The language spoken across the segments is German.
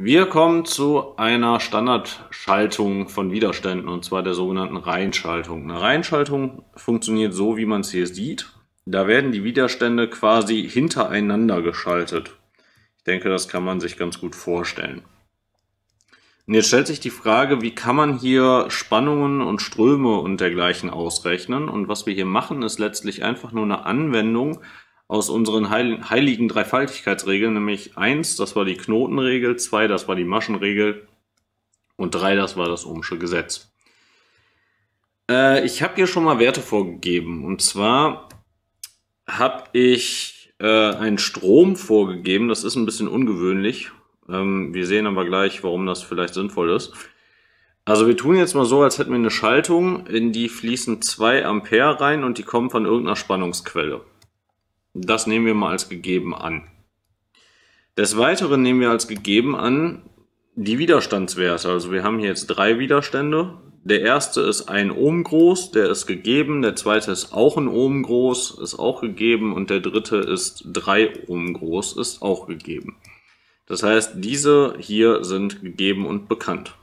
Wir kommen zu einer Standardschaltung von Widerständen und zwar der sogenannten Reinschaltung. Eine Reinschaltung funktioniert so, wie man es hier sieht. Da werden die Widerstände quasi hintereinander geschaltet. Ich denke, das kann man sich ganz gut vorstellen. Und jetzt stellt sich die Frage, wie kann man hier Spannungen und Ströme und dergleichen ausrechnen? Und was wir hier machen, ist letztlich einfach nur eine Anwendung aus unseren heiligen Dreifaltigkeitsregeln, nämlich 1, das war die Knotenregel, 2, das war die Maschenregel und 3, das war das Ohmsche Gesetz. Äh, ich habe hier schon mal Werte vorgegeben und zwar habe ich äh, einen Strom vorgegeben, das ist ein bisschen ungewöhnlich. Ähm, wir sehen aber gleich, warum das vielleicht sinnvoll ist. Also wir tun jetzt mal so, als hätten wir eine Schaltung, in die fließen 2 Ampere rein und die kommen von irgendeiner Spannungsquelle. Das nehmen wir mal als gegeben an. Des Weiteren nehmen wir als gegeben an die Widerstandswerte. Also wir haben hier jetzt drei Widerstände. Der erste ist ein Ohm groß, der ist gegeben. Der zweite ist auch ein Ohm groß, ist auch gegeben. Und der dritte ist 3 Ohm groß, ist auch gegeben. Das heißt, diese hier sind gegeben und bekannt.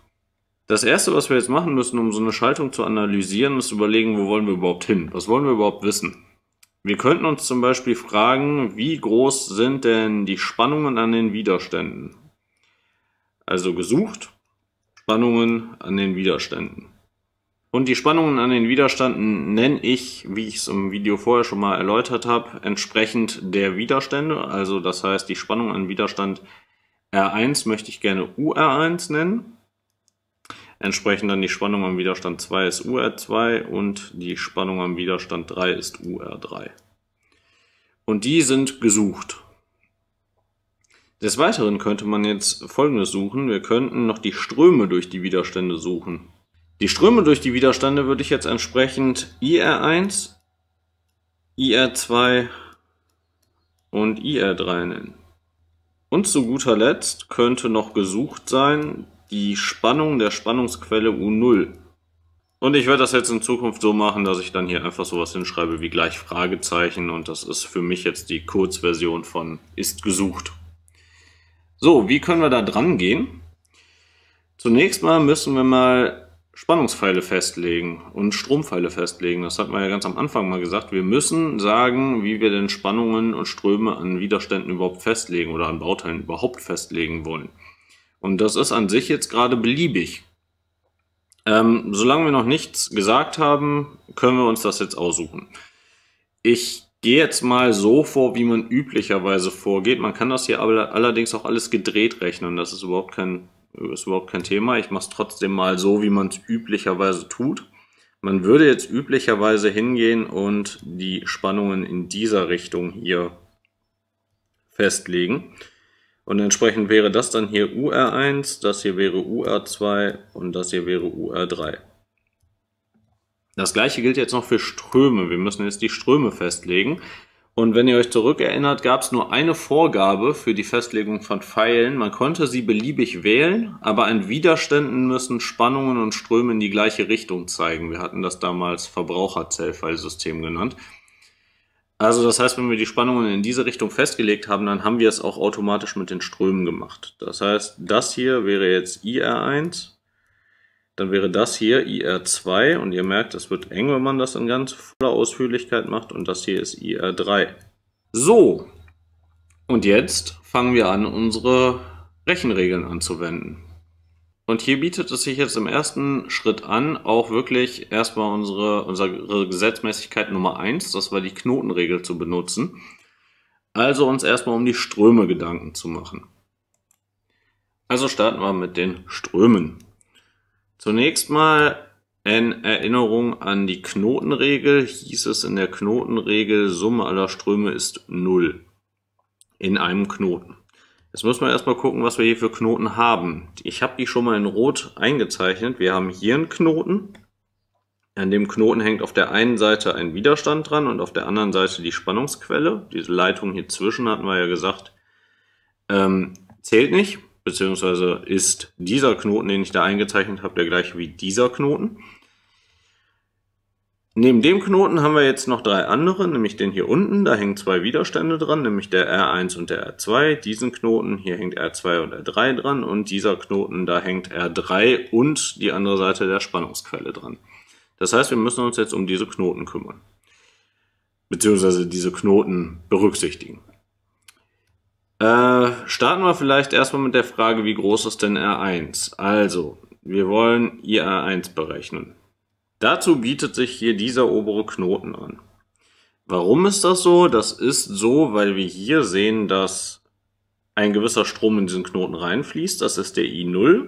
Das erste, was wir jetzt machen müssen, um so eine Schaltung zu analysieren, ist überlegen, wo wollen wir überhaupt hin? Was wollen wir überhaupt wissen? Wir könnten uns zum Beispiel fragen, wie groß sind denn die Spannungen an den Widerständen? Also gesucht, Spannungen an den Widerständen. Und die Spannungen an den Widerständen nenne ich, wie ich es im Video vorher schon mal erläutert habe, entsprechend der Widerstände. Also das heißt, die Spannung an Widerstand R1 möchte ich gerne UR1 nennen. Entsprechend dann die Spannung am Widerstand 2 ist UR2 und die Spannung am Widerstand 3 ist UR3. Und die sind gesucht. Des Weiteren könnte man jetzt folgendes suchen. Wir könnten noch die Ströme durch die Widerstände suchen. Die Ströme durch die Widerstände würde ich jetzt entsprechend IR1, IR2 und IR3 nennen. Und zu guter Letzt könnte noch gesucht sein die Spannung der Spannungsquelle U0. Und ich werde das jetzt in Zukunft so machen, dass ich dann hier einfach sowas hinschreibe wie gleich Fragezeichen und das ist für mich jetzt die Kurzversion von ist gesucht. So, wie können wir da dran gehen? Zunächst mal müssen wir mal Spannungspfeile festlegen und Strompfeile festlegen. Das hatten wir ja ganz am Anfang mal gesagt. Wir müssen sagen, wie wir denn Spannungen und Ströme an Widerständen überhaupt festlegen oder an Bauteilen überhaupt festlegen wollen. Und das ist an sich jetzt gerade beliebig. Ähm, solange wir noch nichts gesagt haben, können wir uns das jetzt aussuchen. Ich gehe jetzt mal so vor, wie man üblicherweise vorgeht. Man kann das hier aber allerdings auch alles gedreht rechnen. Das ist überhaupt kein, ist überhaupt kein Thema. Ich mache es trotzdem mal so, wie man es üblicherweise tut. Man würde jetzt üblicherweise hingehen und die Spannungen in dieser Richtung hier festlegen. Und entsprechend wäre das dann hier UR1, das hier wäre UR2 und das hier wäre UR3. Das gleiche gilt jetzt noch für Ströme. Wir müssen jetzt die Ströme festlegen. Und wenn ihr euch zurückerinnert, gab es nur eine Vorgabe für die Festlegung von Pfeilen. Man konnte sie beliebig wählen, aber an Widerständen müssen Spannungen und Ströme in die gleiche Richtung zeigen. Wir hatten das damals Verbraucherzellpfeilsystem genannt. Also das heißt, wenn wir die Spannungen in diese Richtung festgelegt haben, dann haben wir es auch automatisch mit den Strömen gemacht. Das heißt, das hier wäre jetzt IR1, dann wäre das hier IR2 und ihr merkt, es wird eng, wenn man das in ganz voller Ausführlichkeit macht und das hier ist IR3. So, und jetzt fangen wir an, unsere Rechenregeln anzuwenden. Und hier bietet es sich jetzt im ersten Schritt an, auch wirklich erstmal unsere, unsere Gesetzmäßigkeit Nummer eins, das war die Knotenregel zu benutzen. Also uns erstmal um die Ströme Gedanken zu machen. Also starten wir mit den Strömen. Zunächst mal in Erinnerung an die Knotenregel hieß es in der Knotenregel Summe aller Ströme ist null in einem Knoten. Jetzt müssen wir erstmal gucken, was wir hier für Knoten haben. Ich habe die schon mal in Rot eingezeichnet. Wir haben hier einen Knoten. An dem Knoten hängt auf der einen Seite ein Widerstand dran und auf der anderen Seite die Spannungsquelle. Diese Leitung hier zwischen, hatten wir ja gesagt, ähm, zählt nicht, beziehungsweise ist dieser Knoten, den ich da eingezeichnet habe, der gleiche wie dieser Knoten. Neben dem Knoten haben wir jetzt noch drei andere, nämlich den hier unten, da hängen zwei Widerstände dran, nämlich der R1 und der R2. Diesen Knoten, hier hängt R2 und R3 dran und dieser Knoten, da hängt R3 und die andere Seite der Spannungsquelle dran. Das heißt, wir müssen uns jetzt um diese Knoten kümmern, beziehungsweise diese Knoten berücksichtigen. Äh, starten wir vielleicht erstmal mit der Frage, wie groß ist denn R1? Also, wir wollen IR1 berechnen. Dazu bietet sich hier dieser obere Knoten an. Warum ist das so? Das ist so, weil wir hier sehen, dass ein gewisser Strom in diesen Knoten reinfließt. Das ist der I0.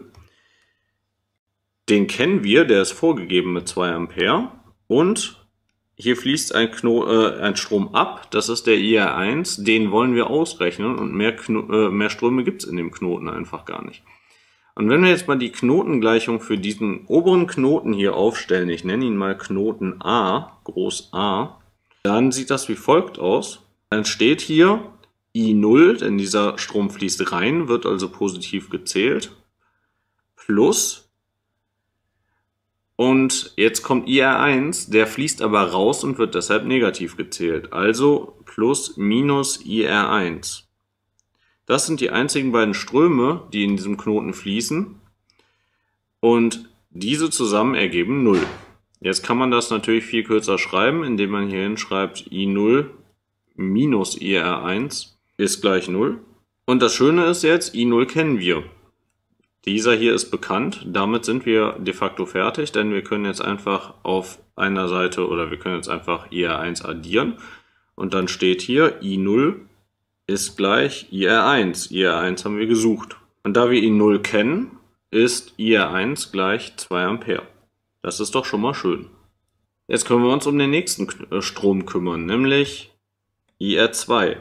Den kennen wir, der ist vorgegeben mit 2 Ampere. Und hier fließt ein, Kno äh, ein Strom ab, das ist der IR1. Den wollen wir ausrechnen und mehr, äh, mehr Ströme gibt es in dem Knoten einfach gar nicht. Und wenn wir jetzt mal die Knotengleichung für diesen oberen Knoten hier aufstellen, ich nenne ihn mal Knoten A, groß A, dann sieht das wie folgt aus. Dann steht hier I0, denn dieser Strom fließt rein, wird also positiv gezählt, plus, und jetzt kommt IR1, der fließt aber raus und wird deshalb negativ gezählt, also plus minus IR1. Das sind die einzigen beiden Ströme, die in diesem Knoten fließen. Und diese zusammen ergeben 0. Jetzt kann man das natürlich viel kürzer schreiben, indem man hier hinschreibt I0 minus IR1 ist gleich 0. Und das Schöne ist jetzt, I0 kennen wir. Dieser hier ist bekannt, damit sind wir de facto fertig, denn wir können jetzt einfach auf einer Seite oder wir können jetzt einfach IR1 addieren und dann steht hier I0 ist gleich IR1. IR1 haben wir gesucht. Und da wir ihn 0 kennen, ist IR1 gleich 2 Ampere. Das ist doch schon mal schön. Jetzt können wir uns um den nächsten äh, Strom kümmern, nämlich IR2.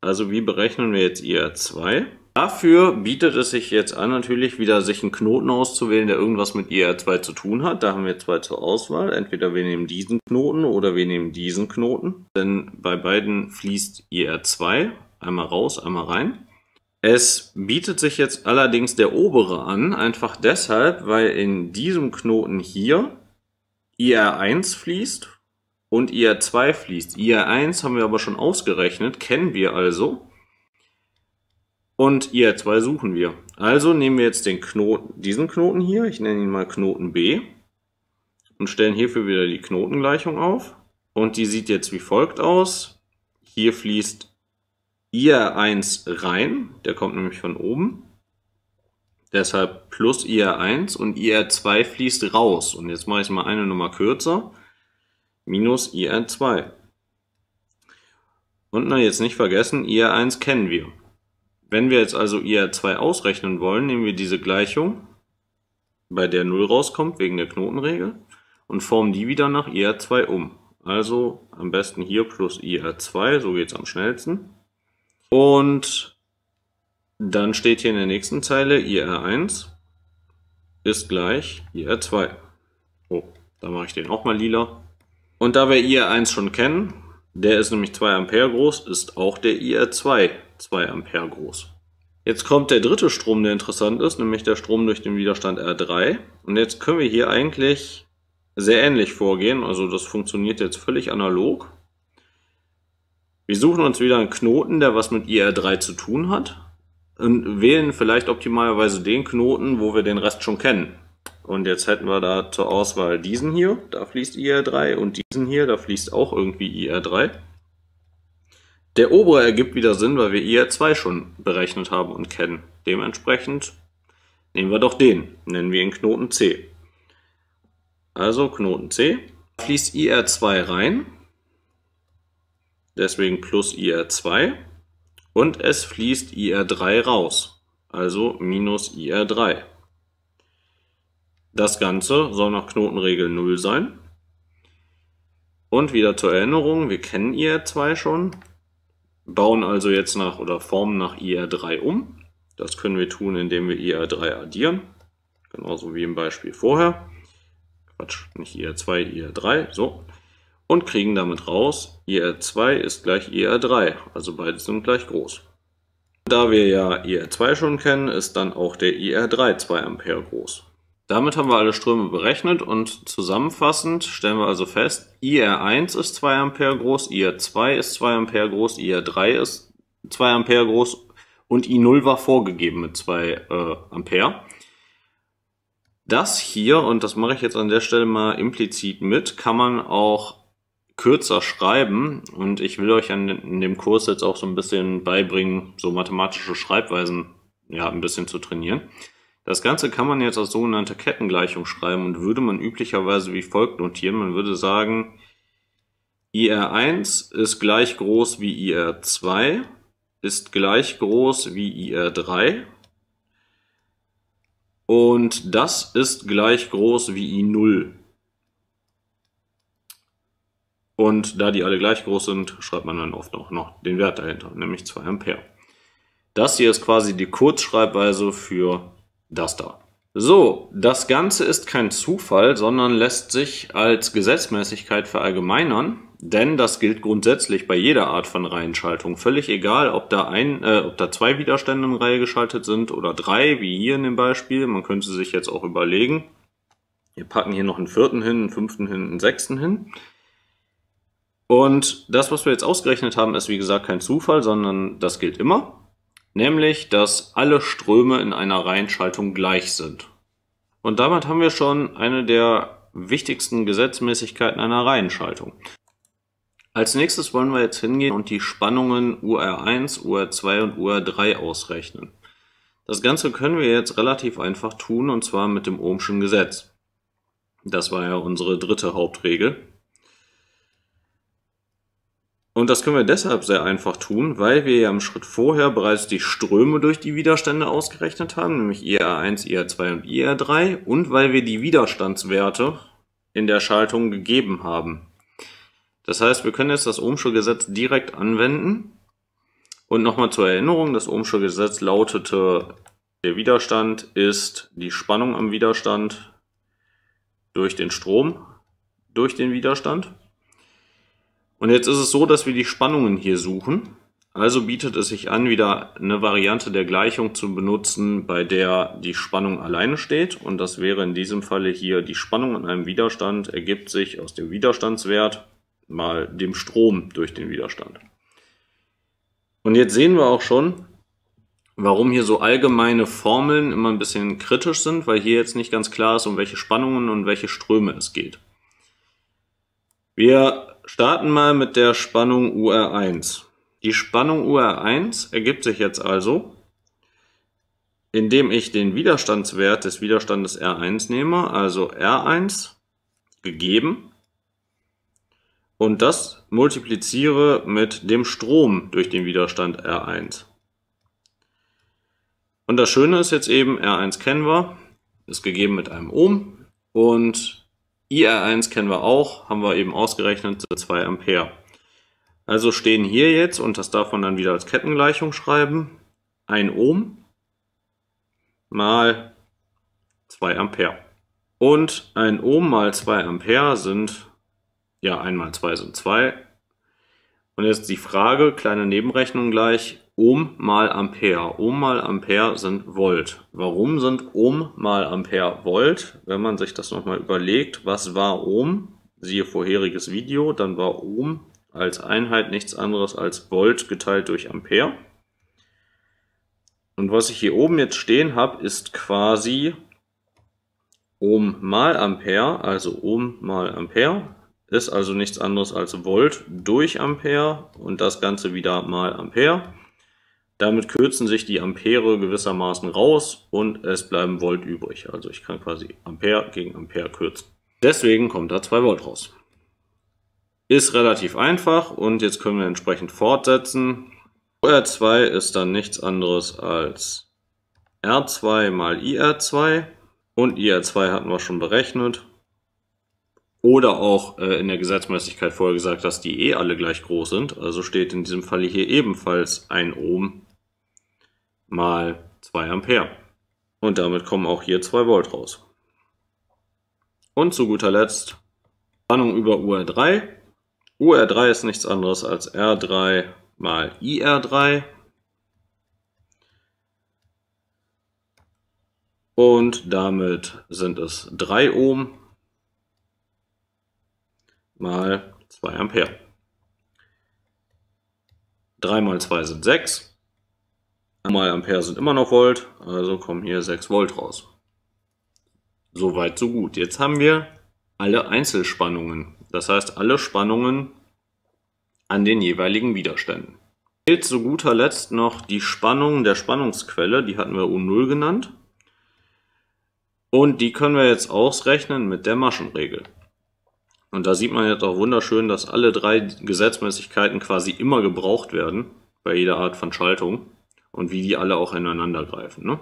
Also wie berechnen wir jetzt IR2? Dafür bietet es sich jetzt an, natürlich wieder sich einen Knoten auszuwählen, der irgendwas mit e IR2 zu tun hat. Da haben wir zwei zur Auswahl. Entweder wir nehmen diesen Knoten oder wir nehmen diesen Knoten. Denn bei beiden fließt e IR2 einmal raus, einmal rein. Es bietet sich jetzt allerdings der obere an, einfach deshalb, weil in diesem Knoten hier e IR1 fließt und IR2 fließt. IR1 haben wir aber schon ausgerechnet, kennen wir also. Und ihr zwei suchen wir. Also nehmen wir jetzt den Knoten, diesen Knoten hier, ich nenne ihn mal Knoten B und stellen hierfür wieder die Knotengleichung auf. Und die sieht jetzt wie folgt aus. Hier fließt IR1 rein, der kommt nämlich von oben. Deshalb plus IR1 und IR2 fließt raus. Und jetzt mache ich mal eine Nummer kürzer. Minus IR2. Und na, jetzt nicht vergessen, IR1 kennen wir. Wenn wir jetzt also IR2 ausrechnen wollen, nehmen wir diese Gleichung, bei der 0 rauskommt wegen der Knotenregel und formen die wieder nach IR2 um. Also am besten hier plus IR2, so geht es am schnellsten. Und dann steht hier in der nächsten Zeile IR1 ist gleich IR2. Oh, da mache ich den auch mal lila. Und da wir IR1 schon kennen, der ist nämlich 2 Ampere groß, ist auch der IR2 2 Ampere groß. Jetzt kommt der dritte Strom, der interessant ist, nämlich der Strom durch den Widerstand R3. Und jetzt können wir hier eigentlich sehr ähnlich vorgehen. Also das funktioniert jetzt völlig analog. Wir suchen uns wieder einen Knoten, der was mit IR3 zu tun hat. Und wählen vielleicht optimalerweise den Knoten, wo wir den Rest schon kennen. Und jetzt hätten wir da zur Auswahl diesen hier, da fließt IR3 und diesen hier, da fließt auch irgendwie IR3. Der obere ergibt wieder Sinn, weil wir IR2 schon berechnet haben und kennen. Dementsprechend nehmen wir doch den, nennen wir ihn Knoten C. Also Knoten C fließt IR2 rein, deswegen plus IR2 und es fließt IR3 raus, also minus IR3. Das Ganze soll nach Knotenregel 0 sein. Und wieder zur Erinnerung, wir kennen IR2 schon, bauen also jetzt nach oder formen nach IR3 um. Das können wir tun, indem wir IR3 addieren. Genauso wie im Beispiel vorher. Quatsch, nicht IR2, IR3, so. Und kriegen damit raus, IR2 ist gleich IR3, also beide sind gleich groß. Da wir ja IR2 schon kennen, ist dann auch der IR3 2 Ampere groß. Damit haben wir alle Ströme berechnet und zusammenfassend stellen wir also fest, IR1 ist 2 Ampere groß, IR2 ist 2 Ampere groß, IR3 ist 2 Ampere groß und I0 war vorgegeben mit 2 äh, Ampere. Das hier, und das mache ich jetzt an der Stelle mal implizit mit, kann man auch kürzer schreiben und ich will euch an, in dem Kurs jetzt auch so ein bisschen beibringen, so mathematische Schreibweisen ja, ein bisschen zu trainieren. Das Ganze kann man jetzt als sogenannte Kettengleichung schreiben und würde man üblicherweise wie folgt notieren. Man würde sagen, IR1 ist gleich groß wie IR2, ist gleich groß wie IR3 und das ist gleich groß wie I0. Und da die alle gleich groß sind, schreibt man dann oft auch noch den Wert dahinter, nämlich 2 Ampere. Das hier ist quasi die Kurzschreibweise für das da. So, das Ganze ist kein Zufall, sondern lässt sich als Gesetzmäßigkeit verallgemeinern, denn das gilt grundsätzlich bei jeder Art von Reihenschaltung, völlig egal, ob da ein, äh, ob da zwei Widerstände in Reihe geschaltet sind oder drei, wie hier in dem Beispiel. Man könnte sich jetzt auch überlegen, wir packen hier noch einen vierten hin, einen fünften hin, einen sechsten hin. Und das, was wir jetzt ausgerechnet haben, ist wie gesagt kein Zufall, sondern das gilt immer nämlich dass alle Ströme in einer Reihenschaltung gleich sind. Und damit haben wir schon eine der wichtigsten Gesetzmäßigkeiten einer Reihenschaltung. Als nächstes wollen wir jetzt hingehen und die Spannungen UR1, UR2 und UR3 ausrechnen. Das Ganze können wir jetzt relativ einfach tun und zwar mit dem Ohmschen Gesetz. Das war ja unsere dritte Hauptregel. Und das können wir deshalb sehr einfach tun, weil wir ja im Schritt vorher bereits die Ströme durch die Widerstände ausgerechnet haben, nämlich IR1, IR2 und IR3 und weil wir die Widerstandswerte in der Schaltung gegeben haben. Das heißt, wir können jetzt das Ohmsche Gesetz direkt anwenden. Und nochmal zur Erinnerung, das Ohmsche Gesetz lautete, der Widerstand ist die Spannung am Widerstand durch den Strom durch den Widerstand. Und jetzt ist es so, dass wir die Spannungen hier suchen. Also bietet es sich an, wieder eine Variante der Gleichung zu benutzen, bei der die Spannung alleine steht. Und das wäre in diesem Falle hier die Spannung an einem Widerstand ergibt sich aus dem Widerstandswert mal dem Strom durch den Widerstand. Und jetzt sehen wir auch schon, warum hier so allgemeine Formeln immer ein bisschen kritisch sind, weil hier jetzt nicht ganz klar ist, um welche Spannungen und welche Ströme es geht. Wir Starten mal mit der Spannung UR1. Die Spannung UR1 ergibt sich jetzt also, indem ich den Widerstandswert des Widerstandes R1 nehme, also R1 gegeben und das multipliziere mit dem Strom durch den Widerstand R1. Und das Schöne ist jetzt eben, R1 kennen wir, ist gegeben mit einem Ohm und IR1 kennen wir auch, haben wir eben ausgerechnet 2 Ampere. Also stehen hier jetzt, und das darf man dann wieder als Kettengleichung schreiben, 1 Ohm mal 2 Ampere. Und 1 Ohm mal 2 Ampere sind, ja 1 mal 2 sind 2. Und jetzt die Frage, kleine Nebenrechnung gleich, Ohm mal Ampere. Ohm mal Ampere sind Volt. Warum sind Ohm mal Ampere Volt? Wenn man sich das nochmal überlegt, was war Ohm? Siehe vorheriges Video, dann war Ohm als Einheit nichts anderes als Volt geteilt durch Ampere. Und was ich hier oben jetzt stehen habe, ist quasi Ohm mal Ampere, also Ohm mal Ampere, ist also nichts anderes als Volt durch Ampere und das Ganze wieder mal Ampere. Damit kürzen sich die Ampere gewissermaßen raus und es bleiben Volt übrig. Also ich kann quasi Ampere gegen Ampere kürzen. Deswegen kommt da 2 Volt raus. Ist relativ einfach und jetzt können wir entsprechend fortsetzen. OR2 ist dann nichts anderes als R2 mal IR2 und IR2 hatten wir schon berechnet. Oder auch äh, in der Gesetzmäßigkeit vorher gesagt, dass die eh alle gleich groß sind. Also steht in diesem Falle hier ebenfalls 1 Ohm mal 2 Ampere. Und damit kommen auch hier 2 Volt raus. Und zu guter Letzt Spannung über UR3. UR3 ist nichts anderes als R3 mal IR3. Und damit sind es 3 Ohm mal 2 Ampere. 3 mal 2 sind 6. Mal Ampere sind immer noch Volt, also kommen hier 6 Volt raus. Soweit, so gut. Jetzt haben wir alle Einzelspannungen, das heißt alle Spannungen an den jeweiligen Widerständen. Fehlt zu guter Letzt noch die Spannung der Spannungsquelle, die hatten wir U0 genannt. Und die können wir jetzt ausrechnen mit der Maschenregel. Und da sieht man jetzt auch wunderschön, dass alle drei Gesetzmäßigkeiten quasi immer gebraucht werden, bei jeder Art von Schaltung und wie die alle auch ineinander greifen. Ne?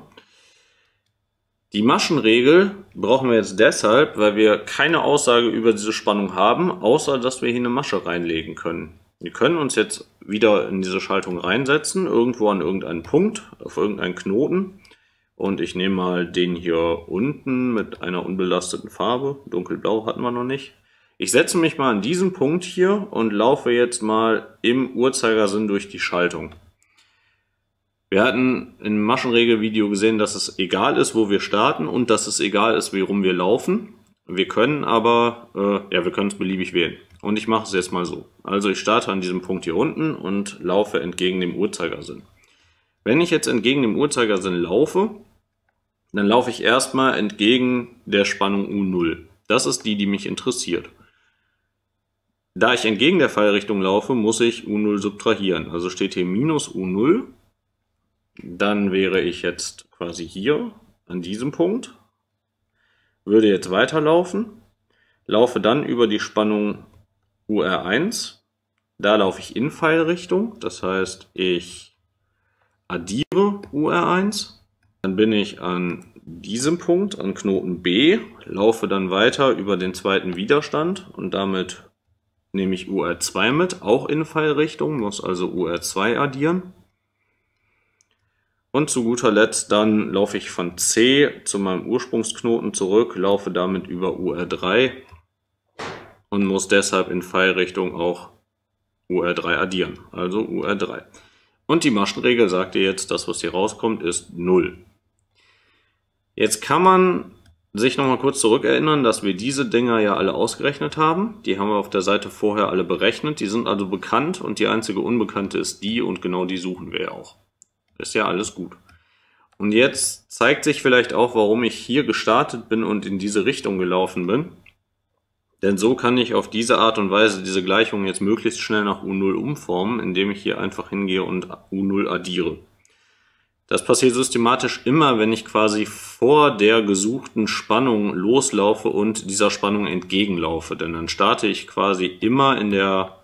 Die Maschenregel brauchen wir jetzt deshalb, weil wir keine Aussage über diese Spannung haben, außer dass wir hier eine Masche reinlegen können. Wir können uns jetzt wieder in diese Schaltung reinsetzen, irgendwo an irgendeinen Punkt, auf irgendeinen Knoten. Und ich nehme mal den hier unten mit einer unbelasteten Farbe. Dunkelblau hatten wir noch nicht. Ich setze mich mal an diesen Punkt hier und laufe jetzt mal im Uhrzeigersinn durch die Schaltung. Wir hatten im Maschenregelvideo gesehen, dass es egal ist, wo wir starten und dass es egal ist, wie rum wir laufen. Wir können aber, äh, ja, wir können es beliebig wählen. Und ich mache es jetzt mal so. Also ich starte an diesem Punkt hier unten und laufe entgegen dem Uhrzeigersinn. Wenn ich jetzt entgegen dem Uhrzeigersinn laufe, dann laufe ich erstmal entgegen der Spannung U0. Das ist die, die mich interessiert. Da ich entgegen der Fallrichtung laufe, muss ich U0 subtrahieren. Also steht hier minus U0 dann wäre ich jetzt quasi hier an diesem Punkt, würde jetzt weiterlaufen, laufe dann über die Spannung UR1, da laufe ich in Pfeilrichtung, das heißt ich addiere UR1, dann bin ich an diesem Punkt, an Knoten B, laufe dann weiter über den zweiten Widerstand und damit nehme ich UR2 mit, auch in Pfeilrichtung, muss also UR2 addieren. Und zu guter Letzt dann laufe ich von C zu meinem Ursprungsknoten zurück, laufe damit über UR3 und muss deshalb in Pfeilrichtung auch UR3 addieren, also UR3. Und die Maschenregel sagt dir jetzt, das was hier rauskommt ist 0. Jetzt kann man sich nochmal kurz zurückerinnern, dass wir diese Dinger ja alle ausgerechnet haben. Die haben wir auf der Seite vorher alle berechnet. Die sind also bekannt und die einzige Unbekannte ist die und genau die suchen wir ja auch. Ist ja alles gut. Und jetzt zeigt sich vielleicht auch, warum ich hier gestartet bin und in diese Richtung gelaufen bin. Denn so kann ich auf diese Art und Weise diese Gleichung jetzt möglichst schnell nach U0 umformen, indem ich hier einfach hingehe und U0 addiere. Das passiert systematisch immer, wenn ich quasi vor der gesuchten Spannung loslaufe und dieser Spannung entgegenlaufe. Denn dann starte ich quasi immer in der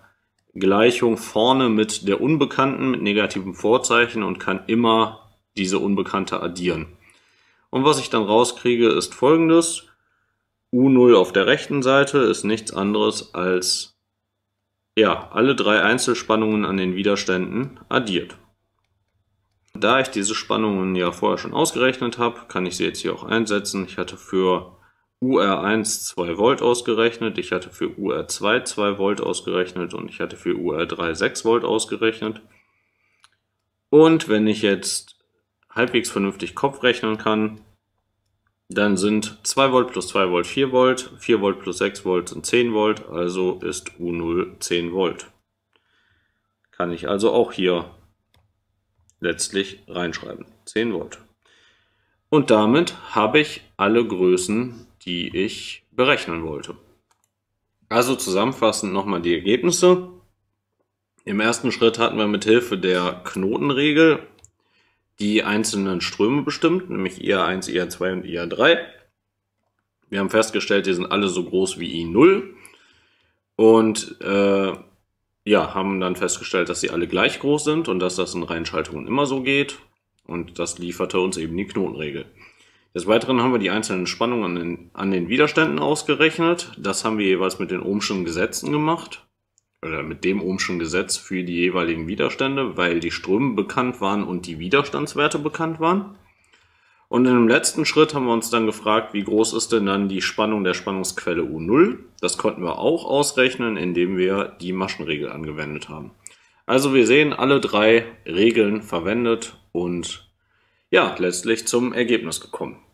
Gleichung vorne mit der Unbekannten mit negativen Vorzeichen und kann immer diese Unbekannte addieren. Und was ich dann rauskriege, ist folgendes. U0 auf der rechten Seite ist nichts anderes als ja, alle drei Einzelspannungen an den Widerständen addiert. Da ich diese Spannungen ja vorher schon ausgerechnet habe, kann ich sie jetzt hier auch einsetzen. Ich hatte für UR1 2 Volt ausgerechnet, ich hatte für UR2 2 Volt ausgerechnet und ich hatte für UR3 6 Volt ausgerechnet. Und wenn ich jetzt halbwegs vernünftig Kopf rechnen kann, dann sind 2 Volt plus 2 Volt 4 Volt, 4 Volt plus 6 Volt sind 10 Volt, also ist U0 10 Volt. Kann ich also auch hier letztlich reinschreiben. 10 Volt. Und damit habe ich alle Größen die ich berechnen wollte. Also zusammenfassend nochmal die Ergebnisse. Im ersten Schritt hatten wir mit Hilfe der Knotenregel die einzelnen Ströme bestimmt, nämlich ia 1 ia 2 und ia 3 Wir haben festgestellt, die sind alle so groß wie I0 und äh, ja, haben dann festgestellt, dass sie alle gleich groß sind und dass das in Reinschaltungen immer so geht und das lieferte uns eben die Knotenregel. Des Weiteren haben wir die einzelnen Spannungen an den, an den Widerständen ausgerechnet. Das haben wir jeweils mit den Ohmschen Gesetzen gemacht. Oder mit dem Ohmschen Gesetz für die jeweiligen Widerstände, weil die Ströme bekannt waren und die Widerstandswerte bekannt waren. Und in dem letzten Schritt haben wir uns dann gefragt, wie groß ist denn dann die Spannung der Spannungsquelle U0? Das konnten wir auch ausrechnen, indem wir die Maschenregel angewendet haben. Also wir sehen alle drei Regeln verwendet und ja, letztlich zum Ergebnis gekommen.